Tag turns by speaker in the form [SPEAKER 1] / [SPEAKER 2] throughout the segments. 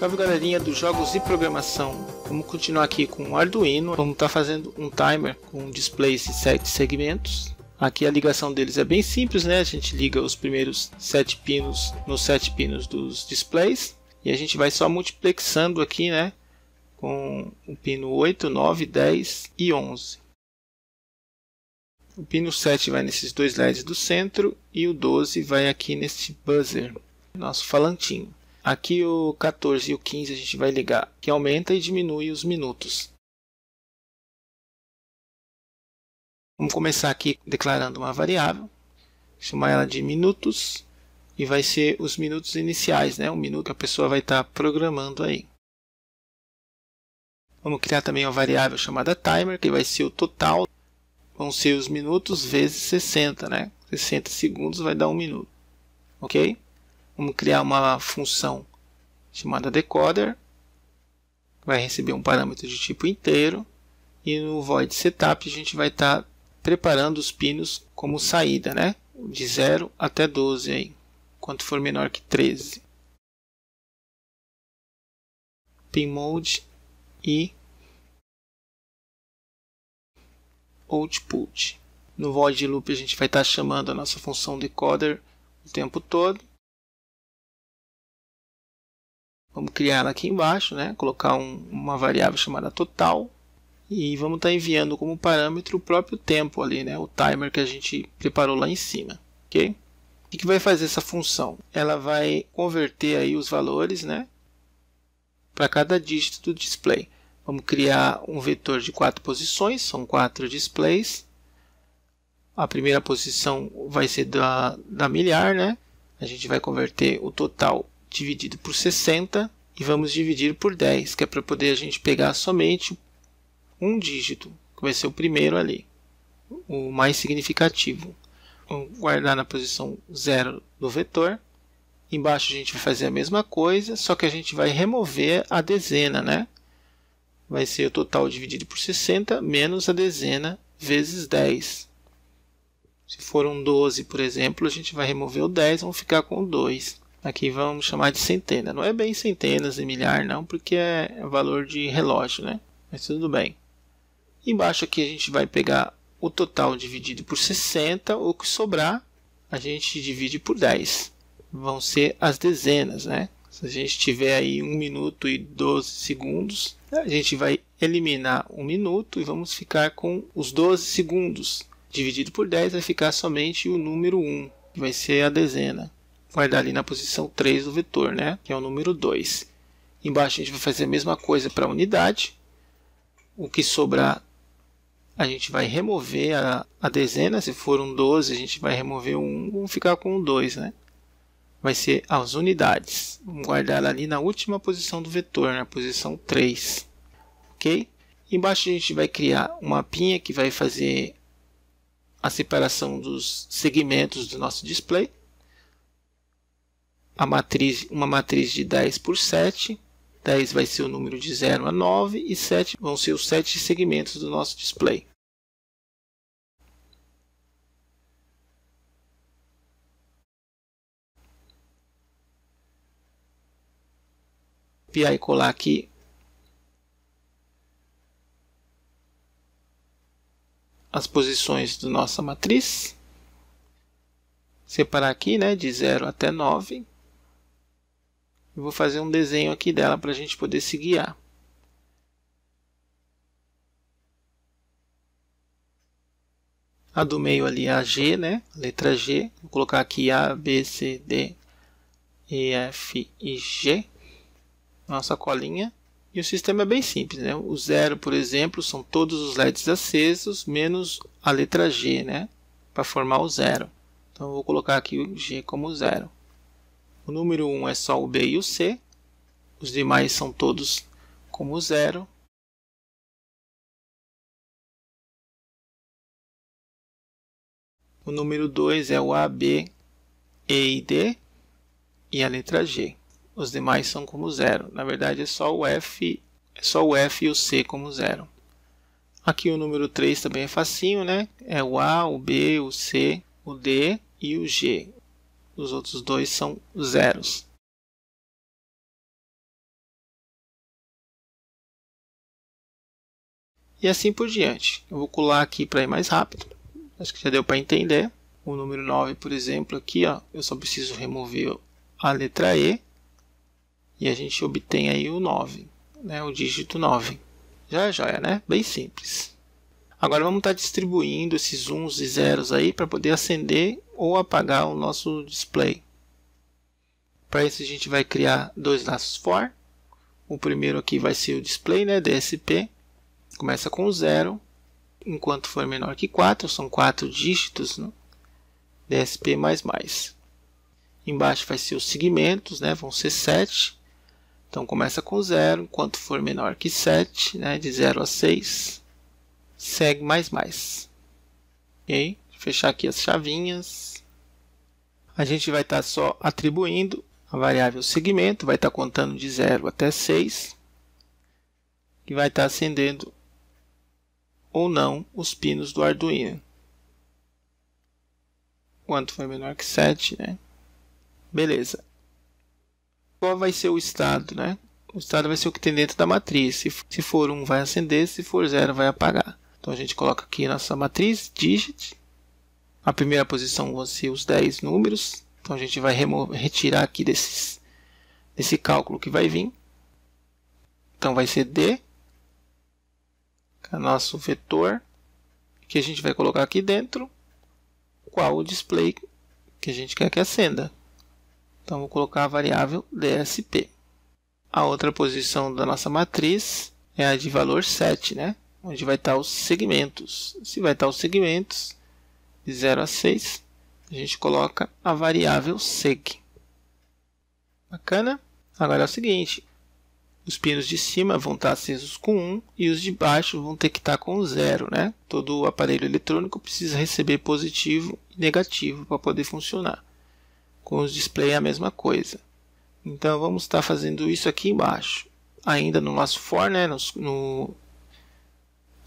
[SPEAKER 1] Salve galerinha dos jogos e programação. Vamos continuar aqui com o Arduino. Vamos estar tá fazendo um timer com displays de 7 segmentos. Aqui a ligação deles é bem simples, né? A gente liga os primeiros 7 pinos nos 7 pinos dos displays e a gente vai só multiplexando aqui, né? Com o pino 8, 9, 10 e 11. O pino 7 vai nesses dois LEDs do centro e o 12 vai aqui nesse buzzer, nosso falantinho. Aqui o 14 e o 15 a gente vai ligar, que aumenta e diminui os minutos. Vamos começar aqui declarando uma variável, chamar ela de minutos e vai ser os minutos iniciais, né? Um minuto que a pessoa vai estar programando aí. Vamos criar também uma variável chamada timer, que vai ser o total. Vão ser os minutos vezes 60, né? 60 segundos vai dar um minuto, ok? Vamos criar uma função chamada decoder. Vai receber um parâmetro de tipo inteiro. E no void setup a gente vai estar tá preparando os pinos como saída, né? De 0 até 12
[SPEAKER 2] aí, quanto for menor que 13. Pin mode e
[SPEAKER 1] output. No void loop a gente vai estar tá chamando a nossa função decoder o tempo todo Vamos criar aqui embaixo, né? colocar um, uma variável chamada total e vamos estar tá enviando como parâmetro o próprio tempo ali, né? o timer que a gente preparou lá em cima. Okay? O que, que vai fazer essa função? Ela vai converter aí os valores né? para cada dígito do display. Vamos criar um vetor de quatro posições, são quatro displays. A primeira posição vai ser da, da milhar, né? A gente vai converter o total dividido por 60 e vamos dividir por 10, que é para poder a gente pegar somente um dígito, que vai ser o primeiro ali, o mais significativo. Vamos guardar na posição 0 do vetor. Embaixo a gente vai fazer a mesma coisa, só que a gente vai remover a dezena, né? Vai ser o total dividido por 60 menos a dezena vezes 10. Se for um 12, por exemplo, a gente vai remover o 10, vamos ficar com o 2. Aqui vamos chamar de centena. Não é bem centenas e milhar, não, porque é valor de relógio, né? Mas tudo bem. Embaixo aqui a gente vai pegar o total dividido por 60, o que sobrar a gente divide por 10. Vão ser as dezenas, né? Se a gente tiver aí 1 minuto e 12 segundos, a gente vai eliminar 1 minuto e vamos ficar com os 12 segundos. Dividido por 10 vai ficar somente o número 1, que vai ser a dezena guardar ali na posição 3 do vetor, né? que é o número 2. Embaixo a gente vai fazer a mesma coisa para a unidade. O que sobrar a gente vai remover a, a, dezena, se for um 12 a gente vai remover um, vamos ficar com um 2, né? Vai ser as unidades, vamos guardar ali na última posição do vetor, na posição 3, ok? Embaixo a gente vai criar um mapinha que vai fazer a separação dos segmentos do nosso display a matriz, uma matriz de 10 por 7. 10 vai ser o número de 0 a 9 e 7 vão ser os 7 segmentos do nosso display.
[SPEAKER 2] Copiar e colar
[SPEAKER 1] aqui as posições da nossa matriz. Separar aqui né, de 0 até 9. Eu vou fazer um desenho aqui dela para a gente poder se guiar. A do meio ali é a G, né? A letra G. Vou colocar aqui A, B, C, D, E, F e G. Nossa colinha. E o sistema é bem simples, né? O zero, por exemplo, são todos os LEDs acesos, menos a letra G, né? Para formar o zero. Então, vou colocar aqui o G como zero. O número 1 é só o B e o C. Os demais são
[SPEAKER 2] todos como zero. O número 2 é o A, B,
[SPEAKER 1] E e D. E a letra G. Os demais são como zero. Na verdade, é só o F, é só o F e o C como zero. Aqui o número 3 também é facinho, né? É o A, o B, o C, o D e o G
[SPEAKER 2] os outros dois são zeros. E assim por diante. Eu vou colar
[SPEAKER 1] aqui para ir mais rápido. Acho que já deu para entender. O número 9, por exemplo, aqui ó, eu só preciso remover a letra E e a gente obtém aí o 9, né, o dígito 9. Já é joia, né? Bem simples. Agora vamos estar tá distribuindo esses uns e zeros aí para poder acender ou apagar o nosso display. Para isso a gente vai criar dois laços for. O primeiro aqui vai ser o display, né, DSP. Começa com zero enquanto for menor que 4, são 4 dígitos, né? DSP++. Embaixo vai ser os segmentos, né, vão ser 7. Então começa com zero enquanto for menor que 7, né, de 0 a 6 segue mais mais. Ok? Fechar aqui as chavinhas. A gente vai estar tá só atribuindo a variável segmento, vai estar tá contando de 0 até 6 e vai estar tá acendendo ou não os pinos do Arduino. Quanto foi menor que 7, né? Beleza. Qual vai ser o estado, né? O estado vai ser o que tem dentro da matriz. Se for 1, um, vai acender. Se for 0, vai apagar. Então a gente coloca aqui nossa matriz digit. a primeira posição vão ser os 10 números. Então a gente vai retirar aqui desses, desse cálculo que vai vir. Então vai ser D, que é nosso vetor, que a gente vai colocar aqui dentro, qual o display que a gente quer que acenda. Então vou colocar a variável DSP. A outra posição da nossa matriz é a de valor 7, né? onde vai estar os segmentos. Se vai estar os segmentos de 0 a 6, a gente coloca a variável seg. Bacana? Agora é o seguinte, os pinos de cima vão estar acesos com 1 e os de baixo vão ter que estar com 0. Né? Todo o aparelho eletrônico precisa receber positivo e negativo para poder funcionar. Com os display é a mesma coisa. Então vamos estar fazendo isso aqui embaixo. Ainda no nosso for, né? no, no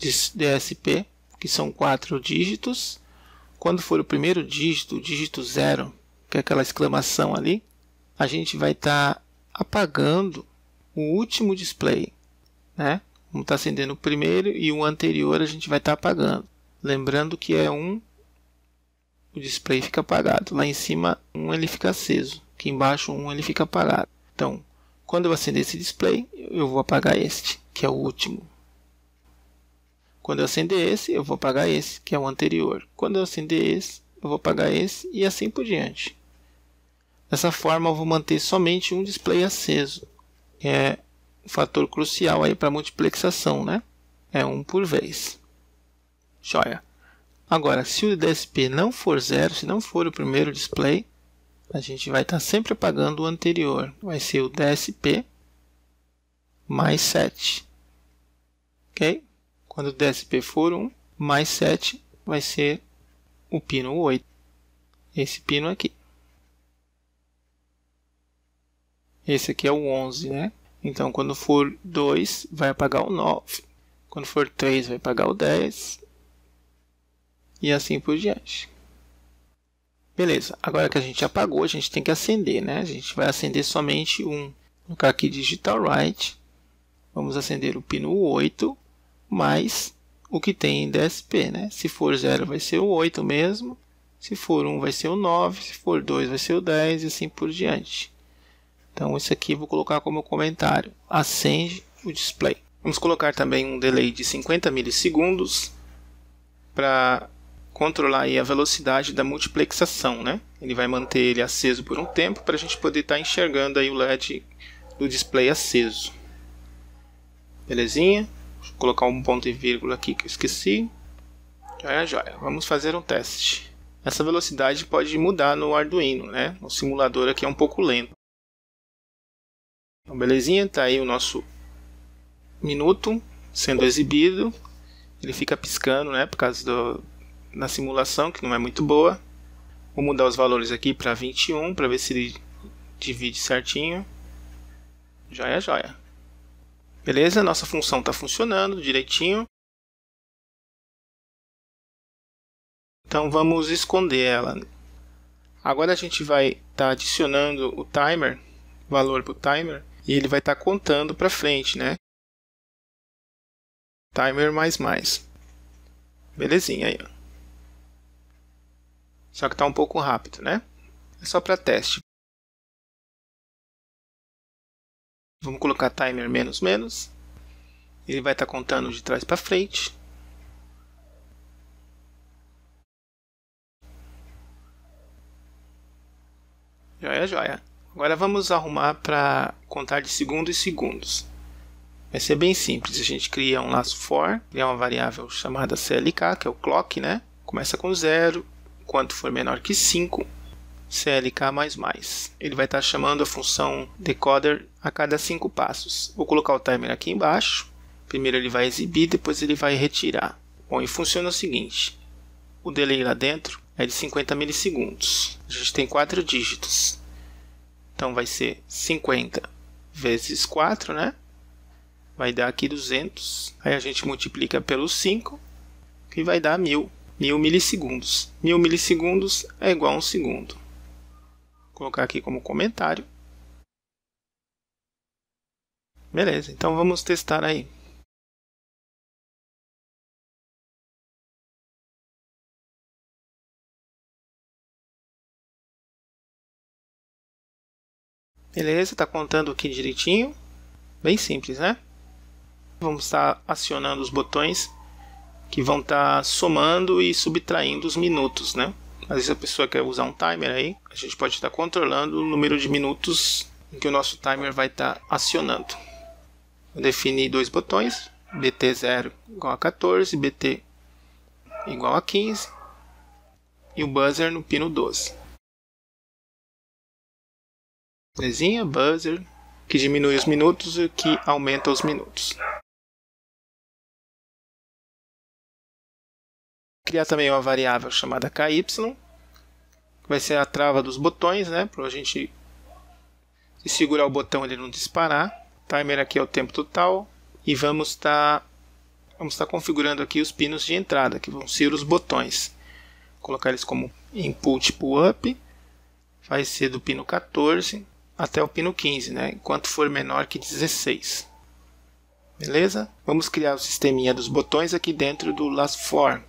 [SPEAKER 1] DSP, que são quatro dígitos. Quando for o primeiro dígito, o dígito zero, que é aquela exclamação ali, a gente vai estar tá apagando o último display, né? Vamos estar tá acendendo o primeiro e o anterior a gente vai estar tá apagando. Lembrando que é um, o display fica apagado. Lá em cima, um ele fica aceso. Aqui embaixo, um ele fica apagado. Então, quando eu acender esse display, eu vou apagar este, que é o último. Quando eu acender esse, eu vou pagar esse, que é o anterior. Quando eu acender esse, eu vou pagar esse e assim por diante. Dessa forma, eu vou manter somente um display aceso, que é um fator crucial aí para multiplexação, né? É um por vez. Joia. Agora, se o DSP não for zero, se não for o primeiro display, a gente vai estar tá sempre apagando o anterior. Vai ser o DSP mais 7. Ok? Quando o DSP for 1, mais 7 vai ser o pino 8. Esse pino aqui. Esse aqui é o 11, né? Então, quando for 2, vai apagar o 9. Quando for 3, vai apagar o 10. E assim por diante. Beleza, agora que a gente apagou, a gente tem que acender, né? A gente vai acender somente um. Vou colocar aqui Digital Write. Vamos acender o pino 8 mais o que tem em DSP, né? Se for 0 vai ser o 8 mesmo, se for 1 vai ser o 9, se for 2 vai ser o 10 e assim por diante. Então isso aqui vou colocar como comentário, acende o display. Vamos colocar também um delay de 50 milissegundos para controlar a velocidade da multiplexação, né? Ele vai manter ele aceso por um tempo para a gente poder estar tá enxergando aí o LED do display aceso. Belezinha? colocar um ponto e vírgula aqui que eu esqueci. Joia, joia. Vamos fazer um teste. Essa velocidade pode mudar no Arduino, né? O simulador aqui é um pouco lento. Então, belezinha, tá aí o nosso minuto sendo exibido. Ele fica piscando, né, por causa do, da simulação, que não é muito boa. Vou mudar os valores aqui para 21, para ver se ele divide certinho. Joia, joia. Beleza? Nossa função está funcionando direitinho. Então vamos esconder ela. Agora a gente vai estar tá adicionando o timer, valor para o timer, e ele vai estar tá contando para frente, né? Timer mais mais. Belezinha aí. Só que está um pouco rápido, né? É só para teste. Vamos colocar timer menos menos. Ele vai estar tá contando de trás para frente. Joia, joia. Agora vamos arrumar para contar de segundos e segundos. Vai ser bem simples. A gente cria um laço for, cria uma variável chamada CLK, que é o clock, né? Começa com zero, quanto for menor que 5, CLK++. Ele vai estar tá chamando a função decoder a cada cinco passos. Vou colocar o timer aqui embaixo. Primeiro ele vai exibir, depois ele vai retirar. Bom, e funciona o seguinte. O delay lá dentro é de 50 milissegundos. A gente tem quatro dígitos. Então vai ser 50 vezes 4, né? Vai dar aqui 200. Aí a gente multiplica pelo 5, que vai dar 1000. 1000 milissegundos. 1000 milissegundos é igual a 1 segundo
[SPEAKER 2] colocar aqui como comentário. Beleza, então vamos testar aí. Beleza, está contando aqui direitinho. Bem simples,
[SPEAKER 1] né? Vamos estar tá acionando os botões que vão estar tá somando e subtraindo os minutos, né? Às vezes a pessoa quer usar um timer aí, a gente pode estar controlando o número de minutos em que o nosso timer vai estar acionando. Eu defini dois botões, BT0 igual a 14, BT igual a 15 e o buzzer no pino 12.
[SPEAKER 2] Bezinha Buzzer que diminui os minutos e que aumenta os minutos. criar também uma variável chamada KY, que vai ser a trava dos botões, né?
[SPEAKER 1] Para a gente se segurar o botão ele não disparar. timer aqui é o tempo total. E vamos estar tá, vamos tá configurando aqui os pinos de entrada, que vão ser os botões. Vou colocar eles como input pull-up. Tipo vai ser do pino 14 até o pino 15, né? enquanto for menor que 16.
[SPEAKER 2] Beleza? Vamos criar o sisteminha dos botões aqui dentro do last form.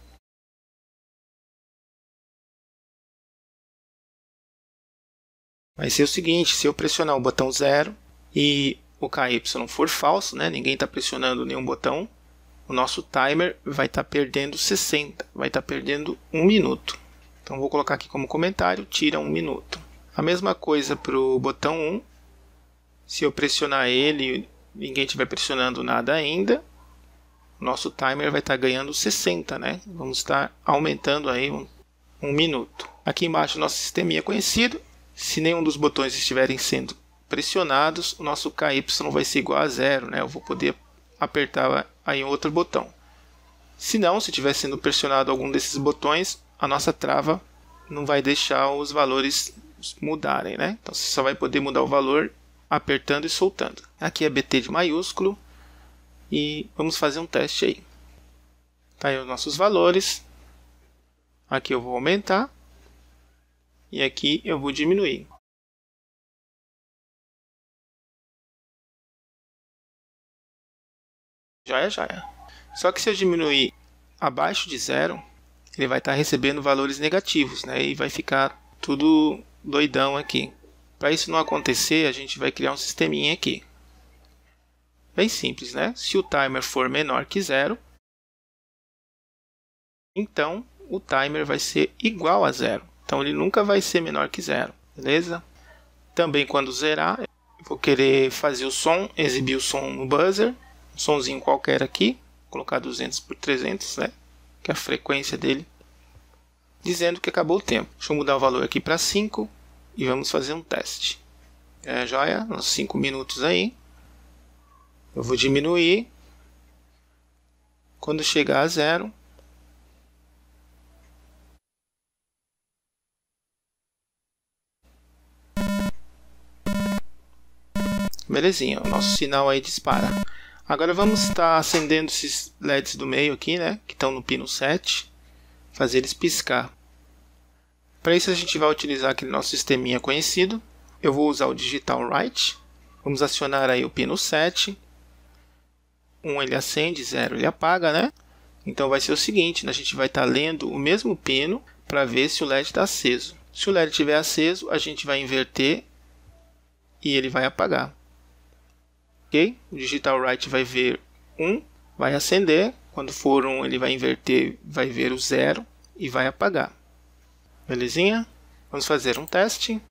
[SPEAKER 2] Vai ser o seguinte, se eu pressionar o botão zero e o KY for falso,
[SPEAKER 1] né, ninguém está pressionando nenhum botão, o nosso timer vai estar tá perdendo 60, vai estar tá perdendo 1 minuto. Então vou colocar aqui como comentário, tira 1 minuto. A mesma coisa para o botão 1, se eu pressionar ele ninguém estiver pressionando nada ainda, nosso timer vai estar tá ganhando 60, né? Vamos estar tá aumentando aí um, um minuto. Aqui embaixo nosso sisteminha é conhecido, se nenhum dos botões estiverem sendo pressionados, o nosso KY vai ser igual a zero, né? Eu vou poder apertar aí outro botão. Se não, se estiver sendo pressionado algum desses botões, a nossa trava não vai deixar os valores mudarem, né? Então você só vai poder mudar o valor apertando e soltando. Aqui é BT de maiúsculo e vamos fazer um teste aí. Tá aí os nossos valores.
[SPEAKER 2] Aqui eu vou aumentar e aqui eu vou diminuir. Joia, é, joia. É. Só que se eu diminuir abaixo de zero,
[SPEAKER 1] ele vai estar recebendo valores negativos, né? E vai ficar tudo doidão aqui. Para isso não acontecer, a gente vai criar um sisteminha aqui. Bem simples, né? Se o timer for menor que zero, então o timer vai ser igual a zero. Então ele nunca vai ser menor que zero, beleza? Também quando zerar, eu vou querer fazer o som, exibir o som no buzzer, um somzinho qualquer aqui, colocar 200 por 300, né? Que é a frequência dele, dizendo que acabou o tempo. Deixa eu mudar o valor aqui para 5 e vamos fazer um teste. É joia, uns 5 minutos aí. Eu vou diminuir. Quando chegar a zero, Belezinha, o nosso sinal aí dispara. Agora vamos estar acendendo esses LEDs do meio aqui, né? Que estão no pino 7. Fazer eles piscar. Para isso a gente vai utilizar aquele nosso sisteminha conhecido. Eu vou usar o Digital Write. Vamos acionar aí o pino 7. 1 um ele acende, 0 ele apaga, né? Então vai ser o seguinte, né, a gente vai estar tá lendo o mesmo pino para ver se o LED está aceso. Se o LED estiver aceso, a gente vai inverter e ele vai apagar. O digital write vai ver 1, vai acender. Quando for 1, ele vai inverter, vai ver o 0 e vai apagar. Belezinha? Vamos fazer um teste.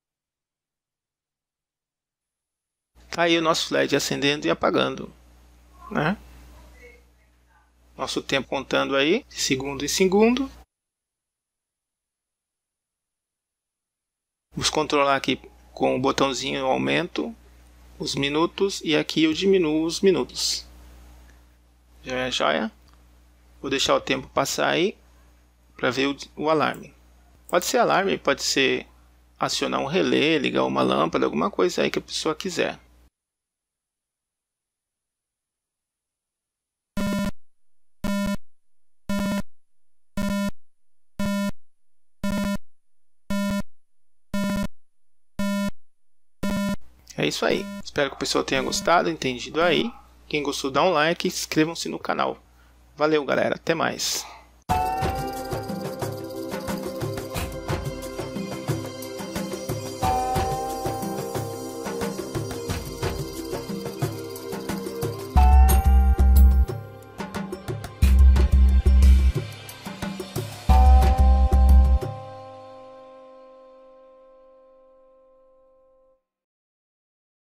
[SPEAKER 1] Está aí o nosso LED acendendo e apagando. Né? Nosso tempo contando aí, segundo e segundo. Vamos controlar aqui com o botãozinho aumento os minutos e aqui eu diminuo os minutos. Joia, é joia. Vou deixar o tempo passar aí para ver o, o alarme. Pode ser alarme, pode ser acionar um relé, ligar uma lâmpada, alguma coisa aí que a pessoa quiser. É isso aí. Espero que o pessoal tenha gostado, entendido aí. Quem gostou, dá um like e inscrevam-se no canal. Valeu, galera. Até mais.